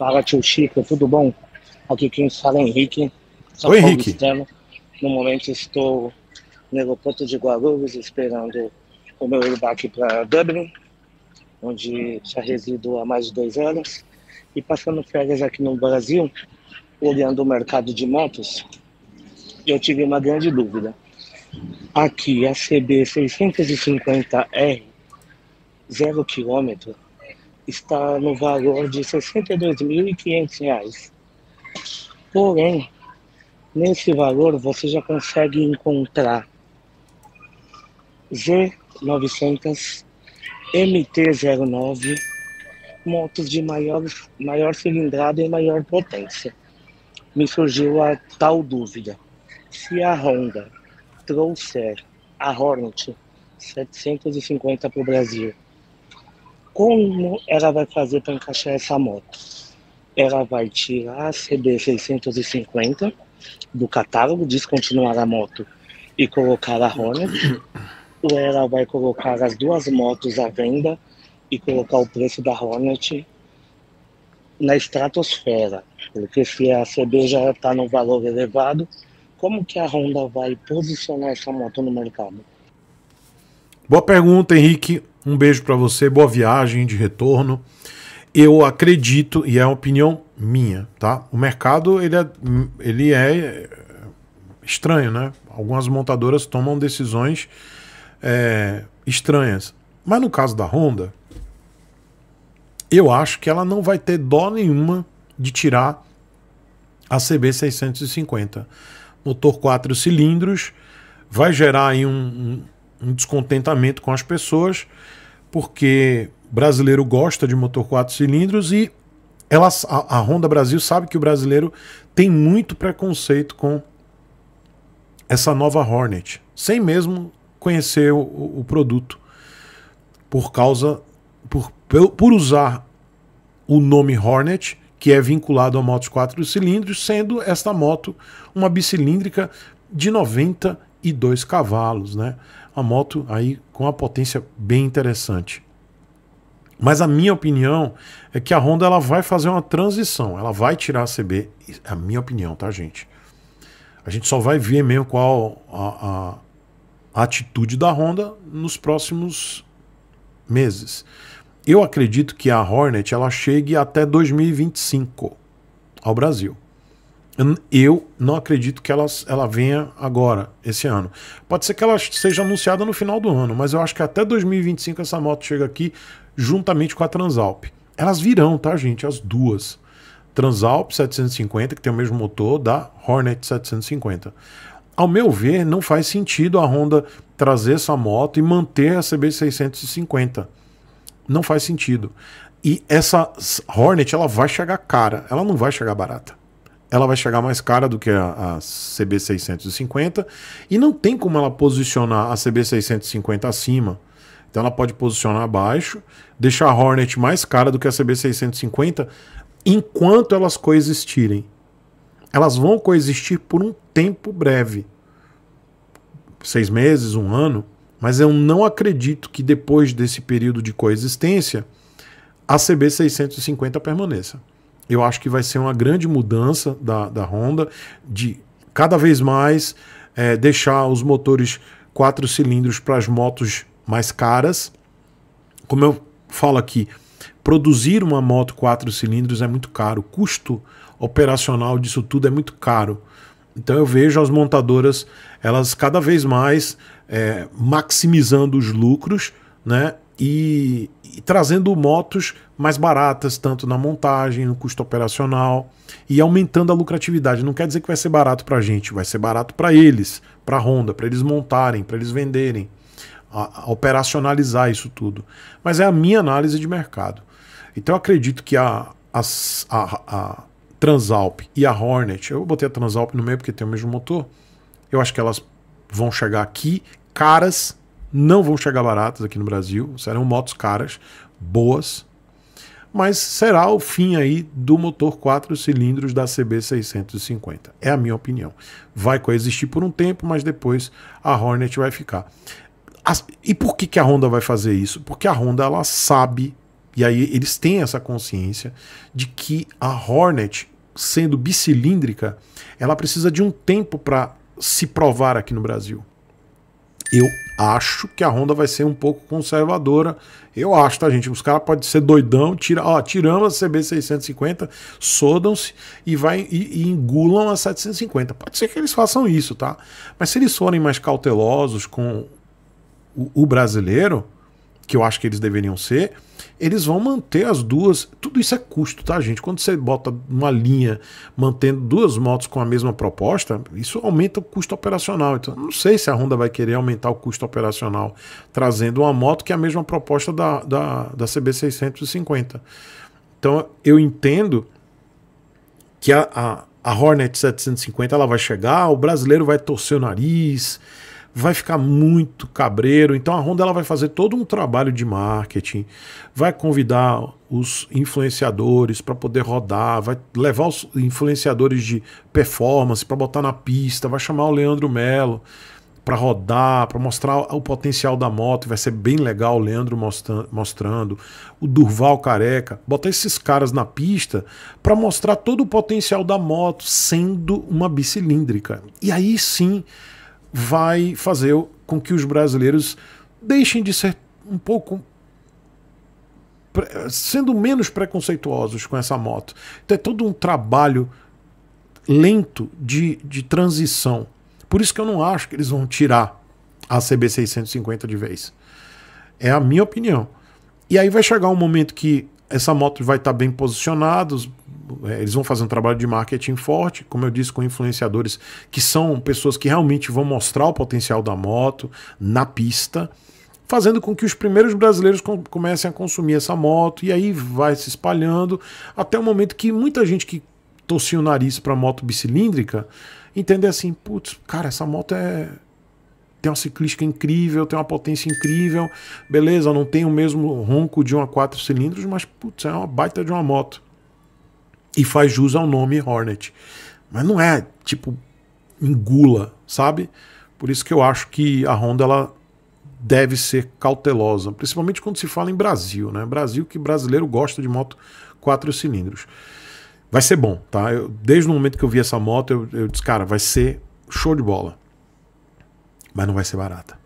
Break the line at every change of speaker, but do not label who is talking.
Fala tio Chico, tudo bom? Aqui quem fala é Henrique.
São Oi, Henrique.
No momento estou no aeroporto de Guarulhos esperando o meu embarque para Dublin, onde já resido há mais de dois anos. E passando férias aqui no Brasil, olhando o mercado de motos, eu tive uma grande dúvida. Aqui a CB 650R, zero quilômetro, está no valor de R$ 62.500. Porém, nesse valor você já consegue encontrar Z900, MT-09, motos de maior, maior cilindrada e maior potência. Me surgiu a tal dúvida. Se a Honda trouxer a Hornet 750 para o Brasil, como ela vai fazer para encaixar essa moto? Ela vai tirar a CB 650 do catálogo, descontinuar a moto e colocar a Honda. Ou ela vai colocar as duas motos à venda e colocar o preço da Hornet na estratosfera, porque se a CB já está no valor elevado, como que a Honda vai posicionar essa moto no mercado?
Boa pergunta, Henrique. Um beijo para você, boa viagem de retorno. Eu acredito, e é uma opinião minha, tá? O mercado, ele é, ele é, é estranho, né? Algumas montadoras tomam decisões é, estranhas. Mas no caso da Honda, eu acho que ela não vai ter dó nenhuma de tirar a CB650. Motor 4 cilindros, vai gerar aí um, um um descontentamento com as pessoas, porque brasileiro gosta de motor quatro cilindros e ela, a, a Honda Brasil sabe que o brasileiro tem muito preconceito com essa nova Hornet, sem mesmo conhecer o, o produto, por causa, por, por usar o nome Hornet, que é vinculado a motos quatro cilindros, sendo esta moto uma bicilíndrica de 90 e dois cavalos, né? Uma moto aí com uma potência bem interessante. Mas a minha opinião é que a Honda ela vai fazer uma transição, ela vai tirar a CB, é a minha opinião, tá, gente? A gente só vai ver mesmo qual a, a, a atitude da Honda nos próximos meses. Eu acredito que a Hornet ela chegue até 2025 ao Brasil eu não acredito que ela, ela venha agora, esse ano. Pode ser que ela seja anunciada no final do ano, mas eu acho que até 2025 essa moto chega aqui juntamente com a Transalp. Elas virão, tá, gente? As duas. Transalp 750, que tem o mesmo motor da Hornet 750. Ao meu ver, não faz sentido a Honda trazer essa moto e manter a CB650. Não faz sentido. E essa Hornet, ela vai chegar cara, ela não vai chegar barata ela vai chegar mais cara do que a, a CB650 e não tem como ela posicionar a CB650 acima. Então ela pode posicionar abaixo, deixar a Hornet mais cara do que a CB650 enquanto elas coexistirem. Elas vão coexistir por um tempo breve seis meses, um ano mas eu não acredito que depois desse período de coexistência a CB650 permaneça. Eu acho que vai ser uma grande mudança da, da Honda de cada vez mais é, deixar os motores quatro cilindros para as motos mais caras. Como eu falo aqui, produzir uma moto quatro cilindros é muito caro, o custo operacional disso tudo é muito caro. Então eu vejo as montadoras elas cada vez mais é, maximizando os lucros, né? e, e trazendo motos mais baratas, tanto na montagem, no custo operacional e aumentando a lucratividade. Não quer dizer que vai ser barato para a gente, vai ser barato para eles, para a Honda, para eles montarem, para eles venderem, a, a operacionalizar isso tudo. Mas é a minha análise de mercado. Então eu acredito que a, a, a Transalp e a Hornet, eu botei a Transalp no meio porque tem o mesmo motor, eu acho que elas vão chegar aqui caras não vão chegar baratas aqui no Brasil, serão motos caras, boas, mas será o fim aí do motor 4 cilindros da CB650. É a minha opinião. Vai coexistir por um tempo, mas depois a Hornet vai ficar. As... E por que, que a Honda vai fazer isso? Porque a Honda ela sabe, e aí eles têm essa consciência, de que a Hornet, sendo bicilíndrica, ela precisa de um tempo para se provar aqui no Brasil. Eu acho que a Honda vai ser um pouco conservadora. Eu acho, tá, gente? Os caras podem ser doidão, tira, ó, tiramos a CB650, sodam-se e, vai, e, e engulam a 750. Pode ser que eles façam isso, tá? Mas se eles forem mais cautelosos com o, o brasileiro, que eu acho que eles deveriam ser, eles vão manter as duas. Tudo isso é custo, tá, gente? Quando você bota uma linha mantendo duas motos com a mesma proposta, isso aumenta o custo operacional. Então, não sei se a Honda vai querer aumentar o custo operacional trazendo uma moto que é a mesma proposta da, da, da CB650. Então, eu entendo que a, a, a Hornet 750 ela vai chegar, o brasileiro vai torcer o nariz vai ficar muito cabreiro. Então a Honda ela vai fazer todo um trabalho de marketing, vai convidar os influenciadores para poder rodar, vai levar os influenciadores de performance para botar na pista, vai chamar o Leandro Melo para rodar, para mostrar o potencial da moto, vai ser bem legal o Leandro mostrando, o Durval Careca, botar esses caras na pista para mostrar todo o potencial da moto sendo uma bicilíndrica. E aí sim, vai fazer com que os brasileiros deixem de ser um pouco sendo menos preconceituosos com essa moto. Então é todo um trabalho lento de, de transição. Por isso que eu não acho que eles vão tirar a CB650 de vez. É a minha opinião. E aí vai chegar um momento que essa moto vai estar bem posicionada, os é, eles vão fazer um trabalho de marketing forte, como eu disse, com influenciadores que são pessoas que realmente vão mostrar o potencial da moto na pista, fazendo com que os primeiros brasileiros comecem a consumir essa moto e aí vai se espalhando até o momento que muita gente que torcia o nariz para moto bicilíndrica entende assim, putz, cara, essa moto é tem uma ciclística incrível, tem uma potência incrível, beleza, não tem o mesmo ronco de uma quatro cilindros, mas putz, é uma baita de uma moto e faz jus ao nome Hornet. Mas não é tipo engula, sabe? Por isso que eu acho que a Honda ela deve ser cautelosa, principalmente quando se fala em Brasil, né? Brasil que brasileiro gosta de moto quatro cilindros. Vai ser bom, tá? Eu, desde o momento que eu vi essa moto, eu, eu disse, cara, vai ser show de bola. Mas não vai ser barata.